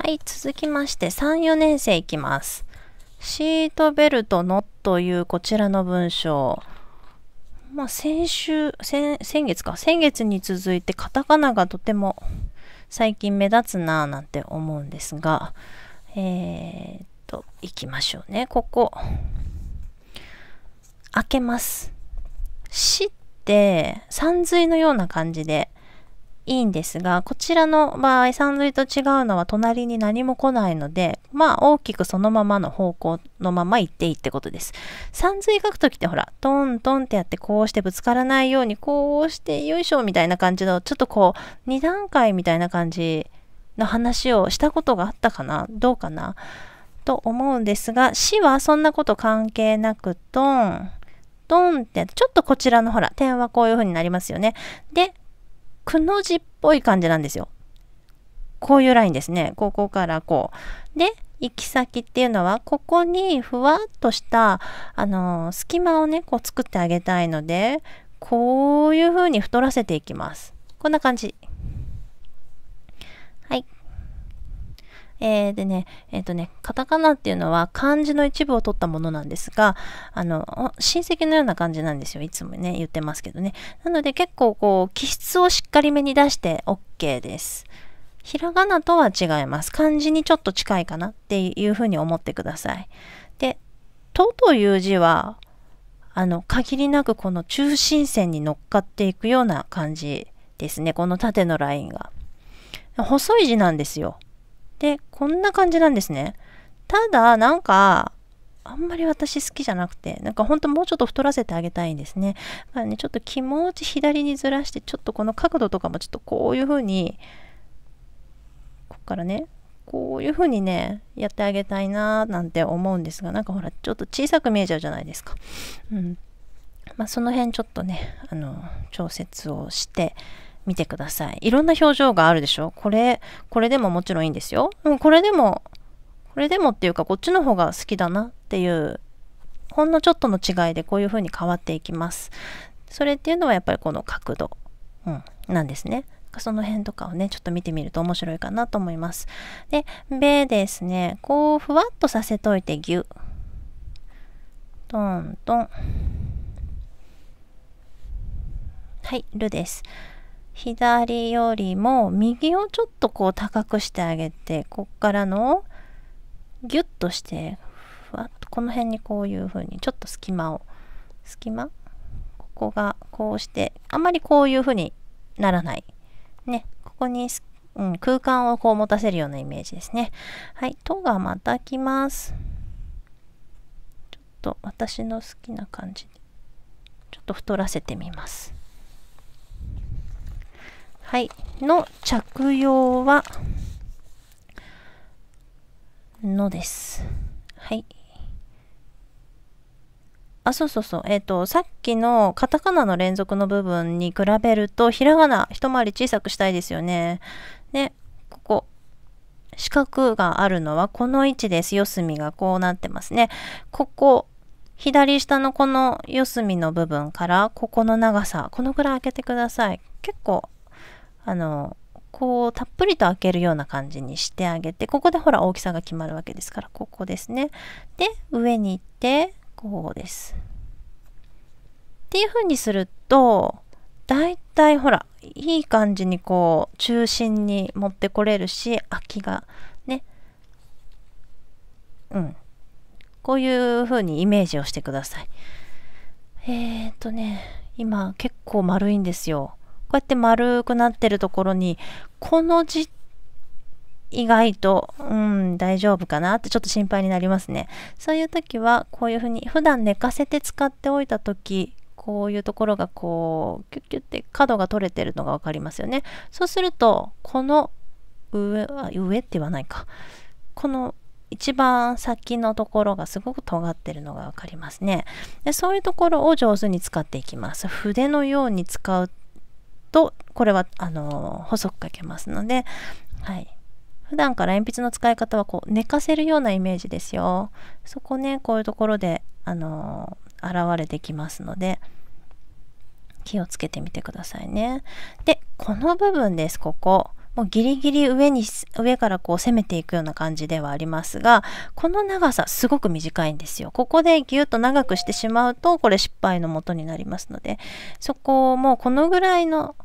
はい、続きまして3、4年生いきます。シートベルトのというこちらの文章。まあ、先週先、先月か、先月に続いてカタカナがとても最近目立つなぁなんて思うんですが、えー、っと、いきましょうね。ここ。開けます。死って、山水のような感じで、いいんですが、こちらの場合、サンドリと違うのは隣に何も来ないので、まあ大きくそのままの方向のまま行っていいってことです。三髄書くときってほら、トントンってやってこうしてぶつからないように、こうしてよいしょみたいな感じの、ちょっとこう、2段階みたいな感じの話をしたことがあったかなどうかなと思うんですが、死はそんなこと関係なく、トン、ドンって、ちょっとこちらのほら、点はこういう風になりますよね。で、くの字っぽい感じなんですよ。こういうラインですね。ここからこう。で、行き先っていうのは、ここにふわっとした、あのー、隙間をね、こう作ってあげたいので、こういう風に太らせていきます。こんな感じ。えー、でね、えっ、ー、とね、カタカナっていうのは漢字の一部を取ったものなんですが、あの、親戚のような感じなんですよ。いつもね、言ってますけどね。なので結構こう、気質をしっかりめに出して OK です。ひらがなとは違います。漢字にちょっと近いかなっていうふうに思ってください。で、とという字は、あの、限りなくこの中心線に乗っかっていくような感じですね。この縦のラインが。細い字なんですよ。で、こんな感じなんですね。ただ、なんか、あんまり私好きじゃなくて、なんかほんともうちょっと太らせてあげたいんですね。だからね、ちょっと気持ち左にずらして、ちょっとこの角度とかもちょっとこういう風に、こっからね、こういう風にね、やってあげたいなーなんて思うんですが、なんかほら、ちょっと小さく見えちゃうじゃないですか。うん。まあ、その辺ちょっとね、あの、調節をして、見てください。いろんな表情があるでしょこれ、これでももちろんいいんですよ。うん、これでも、これでもっていうか、こっちの方が好きだなっていう、ほんのちょっとの違いでこういう風に変わっていきます。それっていうのはやっぱりこの角度、うん、なんですね。その辺とかをね、ちょっと見てみると面白いかなと思います。で、べですね、こう、ふわっとさせといてぎゅ。トントン。はい、るです。左よりも右をちょっとこう高くしてあげてこっからのギュッとしてふわっとこの辺にこういう風にちょっと隙間を隙間ここがこうしてあまりこういう風にならないねここに、うん、空間をこう持たせるようなイメージですねはい「と」がまた来ますちょっと私の好きな感じでちょっと太らせてみますはい、の着用は、のです。はい。あ、そうそうそう。えっ、ー、と、さっきのカタカナの連続の部分に比べると、ひらがな一回り小さくしたいですよね。で、ここ。四角があるのはこの位置です。四隅がこうなってますね。ここ、左下のこの四隅の部分から、ここの長さ、このぐらい開けてください。結構あのこうたっぷりと開けるような感じにしてあげてここでほら大きさが決まるわけですからここですねで上に行ってこうですっていう風にするとだいたいほらいい感じにこう中心に持ってこれるし空きがねうんこういう風にイメージをしてくださいえー、っとね今結構丸いんですよこうやって丸くなってるところに、この字意外と、うん、大丈夫かなってちょっと心配になりますね。そういう時は、こういうふうに、普段寝かせて使っておいた時、こういうところがこう、キュッキュッて角が取れてるのがわかりますよね。そうすると、この上、上って言わないか。この一番先のところがすごく尖ってるのが分かりますねでそういうところを上手に使っていきます筆のように使うとこれはあの細く書けますので、はい、普段から鉛筆の使い方はこう寝かせるようなイメージですよ。そこねこういうところであの現れてきますので気をつけてみてくださいね。でこの部分ですここ。もうギリギリ上に上からこう攻めていくような感じではありますがこの長さすごく短いんですよここでギュッと長くしてしまうとこれ失敗のもとになりますのでそこをもうこのぐらいの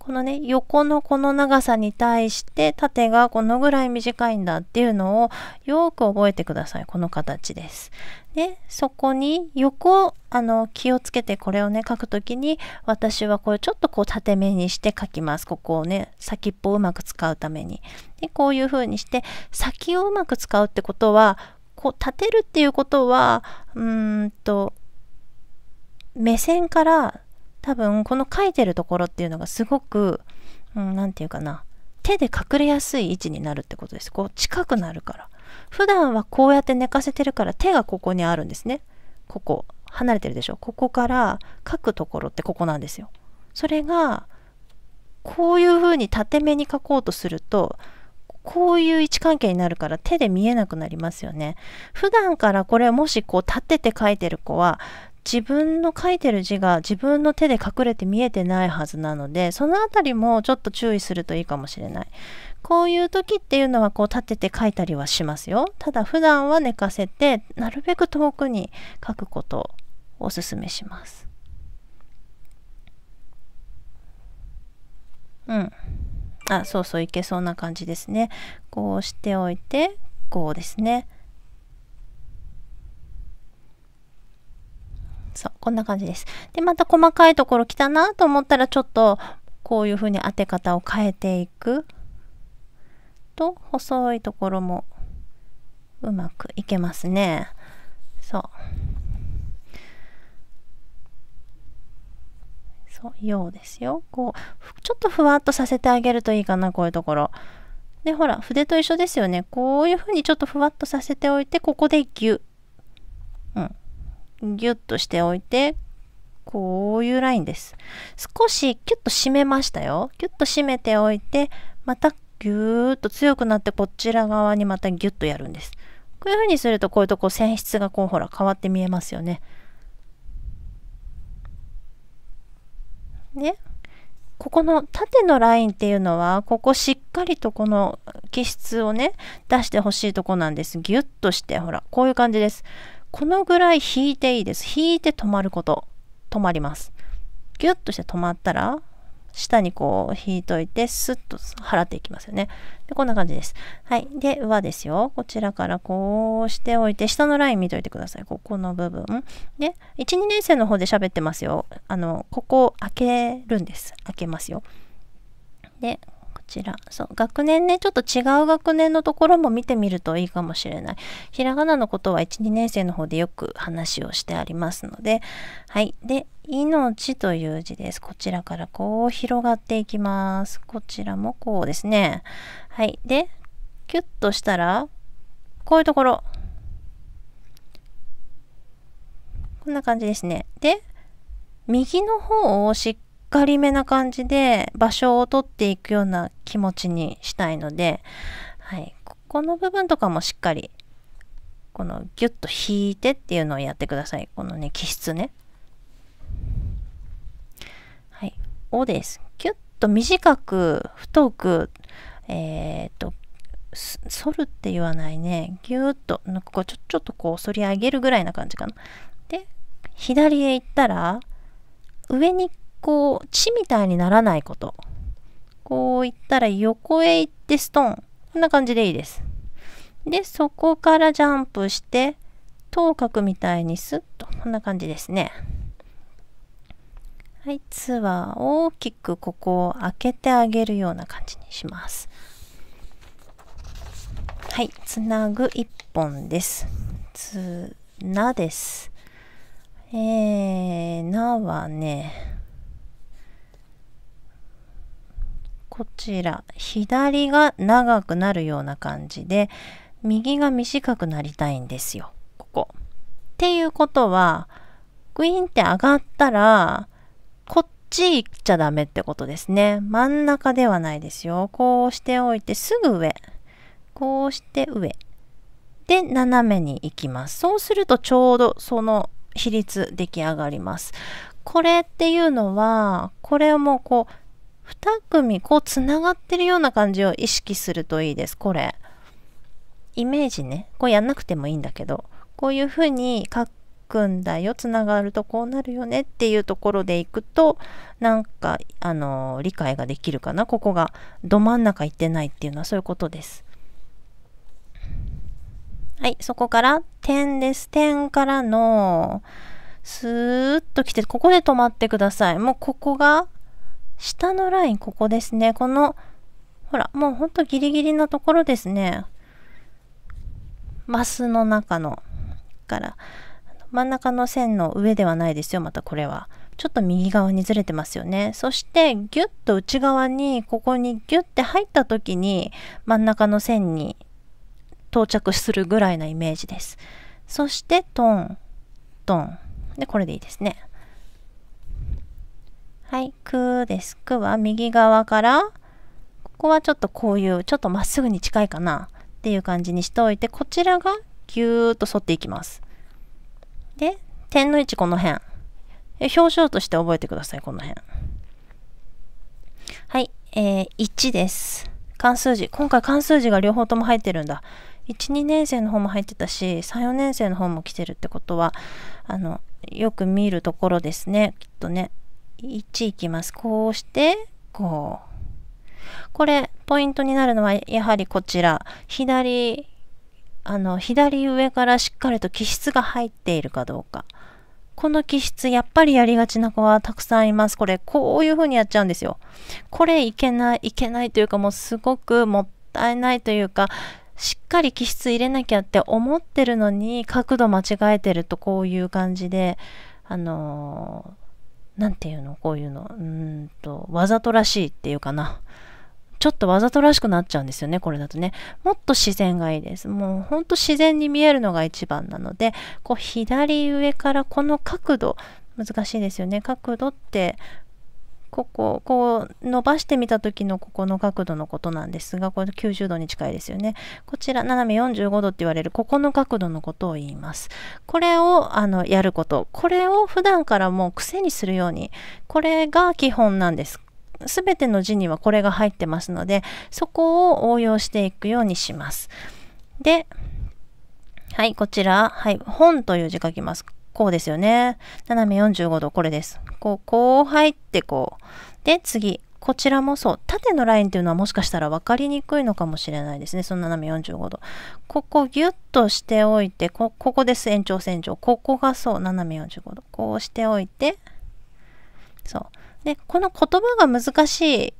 このね横のこの長さに対して縦がこのぐらい短いんだっていうのをよく覚えてくださいこの形です。でそこに横あの気をつけてこれをね書くときに私はこれちょっとこう縦目にして書きますここをね先っぽをうまく使うために。でこういうふうにして先をうまく使うってことはこう立てるっていうことはうーんと目線から多分この書いてるところっていうのがすごく何、うん、て言うかな手で隠れやすい位置になるってことですこう近くなるから普段はこうやって寝かせてるから手がここにあるんですねここ離れてるでしょここから書くところってここなんですよそれがこういうふうに縦目に書こうとするとこういう位置関係になるから手で見えなくなりますよね。普段からこれもしこう立てて書いてる子は自分の書いてる字が自分の手で隠れて見えてないはずなのでそのあたりもちょっと注意するといいかもしれないこういう時っていうのはこう立てて書いたりはしますよただ普段は寝かせてなるべく遠くに書くことをおすすめしますうんあそうそういけそうな感じですねこうしておいてこうですねそう、こんな感じです。で、また細かいところ来たなと思ったら、ちょっとこういうふうに当て方を変えていくと、細いところもうまくいけますね。そう。そう、ようですよ。こう、ちょっとふわっとさせてあげるといいかな、こういうところ。で、ほら、筆と一緒ですよね。こういうふうにちょっとふわっとさせておいて、ここでギュッギュッとしておいて、こういうラインです。少しキュッと締めましたよ。キュッと締めておいて、またギューッと強くなってこちら側にまたギュッとやるんです。こういう風にするとこういうとこ線質がこうほら変わって見えますよね。ね。ここの縦のラインっていうのはここしっかりとこの気質をね出してほしいとこなんです。ギュッとしてほらこういう感じです。このぐらい引いていいです。引いて止まること。止まります。ギュッとして止まったら、下にこう引いといて、スッと払っていきますよね。で、こんな感じです。はい。で、上ですよ。こちらからこうしておいて、下のライン見といてください。ここの部分。で、1、2年生の方で喋ってますよ。あの、ここ開けるんです。開けますよ。で、ちら。そう、学年ね、ちょっと違う学年のところも見てみるといいかもしれない。ひらがなのことは1、2年生の方でよく話をしてありますので、はい。で、命という字です。こちらからこう広がっていきます。こちらもこうですね。はい。で、キュッとしたら、こういうところ。こんな感じですね。で、右の方をしっかりめな感じで場所を取っていくような気持ちにしたいので、はい、ここの部分とかもしっかりこのギュッと引いてっていうのをやってくださいこのね気質ねはい「お」ですギュッと短く太くえっ、ー、と反るって言わないねギューッとなんかこうちょちょっとこう反り上げるぐらいな感じかなで左へ行ったら上にこう地みたいにならないことこういったら横へ行ってストンこんな感じでいいですでそこからジャンプして等角みたいにスッとこんな感じですねはいツは大きくここを開けてあげるような感じにしますはいつなぐ1本ですつなですえー、なはねこちら左が長くなるような感じで右が短くなりたいんですよここ。っていうことはグインって上がったらこっち行っちゃダメってことですね。真ん中ではないですよ。こうしておいてすぐ上。こうして上。で斜めに行きます。そうするとちょうどその比率出来上がります。これっていうのはこれをもこう2組こうつながってるような感じを意識するといいですこれイメージねこうやんなくてもいいんだけどこういうふうに書くんだよつながるとこうなるよねっていうところでいくとなんかあの理解ができるかなここがど真ん中行ってないっていうのはそういうことですはいそこから点です点からのスーッと来てここで止まってくださいもうここが下のライン、ここですね。この、ほら、もうほんとギリギリのところですね。マスの中の、から、真ん中の線の上ではないですよ、またこれは。ちょっと右側にずれてますよね。そして、ギュッと内側に、ここにギュッて入った時に、真ん中の線に到着するぐらいのイメージです。そして、トン、トン。で、これでいいですね。はい、くです。くは右側から、ここはちょっとこういう、ちょっとまっすぐに近いかなっていう感じにしておいて、こちらがぎゅーっと沿っていきます。で、点の位置この辺。表彰として覚えてください、この辺。はい、えー、1です。関数字。今回関数字が両方とも入ってるんだ。1、2年生の方も入ってたし、3、4年生の方も来てるってことは、あの、よく見るところですね、きっとね。1いきます。こうして、こう。これ、ポイントになるのは、やはりこちら、左、あの、左上からしっかりと気質が入っているかどうか。この気質、やっぱりやりがちな子はたくさんいます。これ、こういう風にやっちゃうんですよ。これ、いけない、いけないというか、もうすごくもったいないというか、しっかり気質入れなきゃって思ってるのに、角度間違えてるとこういう感じで、あのー何て言うのこういうの。うんと、わざとらしいっていうかな。ちょっとわざとらしくなっちゃうんですよね、これだとね。もっと自然がいいです。もうほんと自然に見えるのが一番なので、こう左上からこの角度、難しいですよね。角度ってこここう伸ばしてみた時のここの角度のことなんですがこれ90度に近いですよねこちら斜め45度って言われるここの角度のことを言いますこれをあのやることこれを普段からもう癖にするようにこれが基本なんですすべての字にはこれが入ってますのでそこを応用していくようにしますではいこちら、はい、本という字書きますこうですよね斜め45度これですこう、こう入ってこう。で、次。こちらもそう。縦のラインっていうのはもしかしたら分かりにくいのかもしれないですね。その斜め45度。ここギュッとしておいて、こ、ここです。延長線上。ここがそう。斜め45度。こうしておいて、そう。で、この言葉が難しい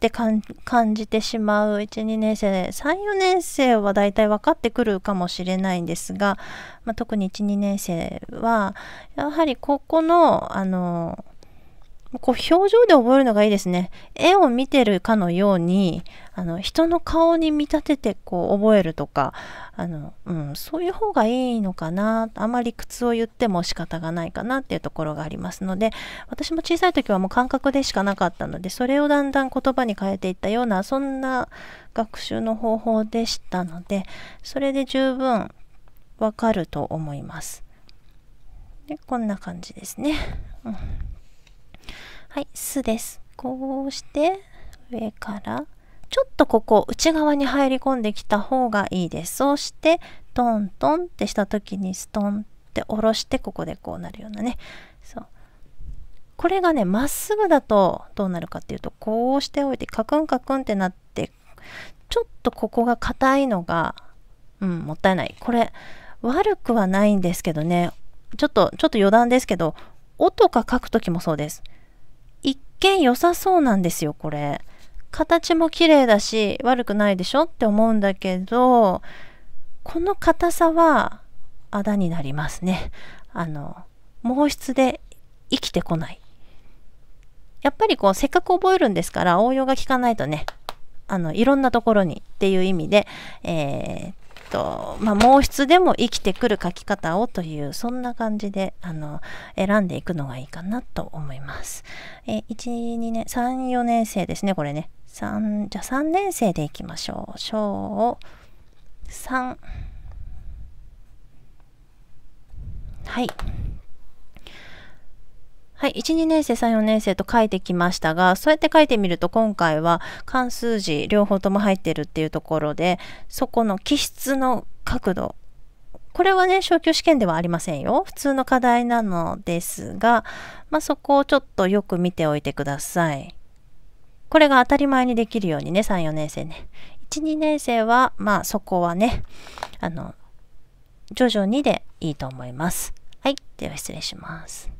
って感じてしまう12年生34年生はだいたい分かってくるかもしれないんですが、まあ、特に12年生はやはりここのあのこう表情で覚えるのがいいですね。絵を見てるかのように、あの人の顔に見立ててこう覚えるとか、あのうん、そういう方がいいのかな。あまり苦痛を言っても仕方がないかなっていうところがありますので、私も小さい時はもう感覚でしかなかったので、それをだんだん言葉に変えていったような、そんな学習の方法でしたので、それで十分わかると思います。でこんな感じですね。うんはい巣ですこうして上からちょっとここ内側に入り込んできた方がいいですそうしてトントンってした時にストンって下ろしてここでこうなるようなねそうこれがねまっすぐだとどうなるかっていうとこうしておいてカクンカクンってなってちょっとここが硬いのがうんもったいないこれ悪くはないんですけどねちょっとちょっと余談ですけど「音がか書く時もそうです見良さそうなんですよ、これ。形も綺麗だし、悪くないでしょって思うんだけど、この硬さは、あだになりますね。あの、毛筆で生きてこない。やっぱりこう、せっかく覚えるんですから、応用が効かないとね、あの、いろんなところにっていう意味で、えー、と、まあ、毛筆でも生きてくる書き方をという、そんな感じで、あの、選んでいくのがいいかなと思います。え1、2年、3、4年生ですね、これね。3、じゃあ3年生でいきましょう。小3。はい。はい、1、2年生、3、4年生と書いてきましたが、そうやって書いてみると今回は関数字両方とも入ってるっていうところで、そこの気質の角度。これはね、昇級試験ではありませんよ。普通の課題なのですが、まあ、そこをちょっとよく見ておいてください。これが当たり前にできるようにね、3、4年生ね。1、2年生は、まあそこはね、あの、徐々にでいいと思います。はい、では失礼します。